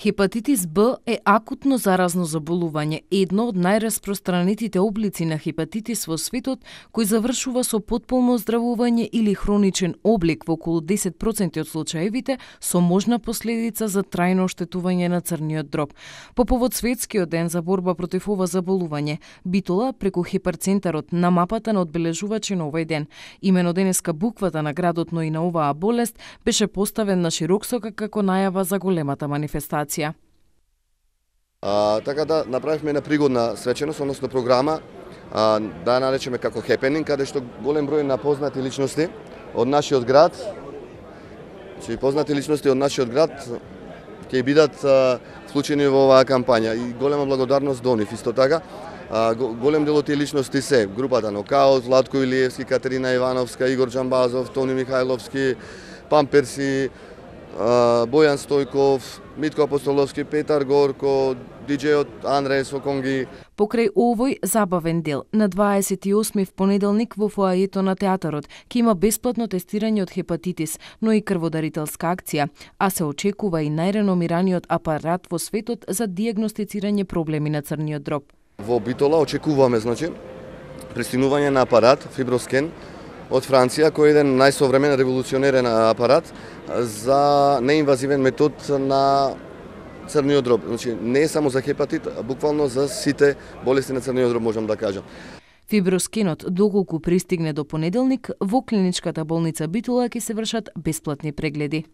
Хепатитис Б е акутно заразно заболување, едно од најраспространетите облици на хепатитис во светот, кој завршува со потполно здравување или хроничен облик во околу 10% од случаевите со можна последица за трајно оштетување на црниот дроб. По повод светскиот ден за борба против ова заболување, Битола преку хепарцентарот на мапата на одбележувачи на овој ден. Имено денеска буквата на градот, но и на оваа болест беше поставен на сока како најава за големата манифестација организација. А, така да направивме една пригодна свеченост, односно програма, а, да наречеме како хепенинг, каде што голем број на познати личности од нашиот град, че значи познати личности од нашиот град ќе бидат а, вклучени во оваа кампања и голема благодарност до нив исто така. А, голем дел од тие личности се групата Каос, Владко Илиевски, Катерина Ивановска, Игор Џамбазов, Тони Михајловски, Памперси, Бојан Стојков, Митко Апостоловски, Петар Горко, диджејот Андреј Соконги. Покрај овој забавен дел, на 28 в понеделник во фоајето на театарот ќе има бесплатно тестирање од хепатитис, но и крводарителска акција, а се очекува и најреномираниот апарат во светот за диагностицирање проблеми на црниот дроб. Во Битола очекуваме, значи, пристигнување на апарат фиброскен од Франција, кој е еден најсовремен револуционерен апарат за неинвазивен метод на црниот дроб. Значи, не е само за хепатит, а буквално за сите болести на црниот дроб, можам да кажам. Фиброскинот, доколку пристигне до понеделник, во клиничката болница Битула ќе се вршат бесплатни прегледи.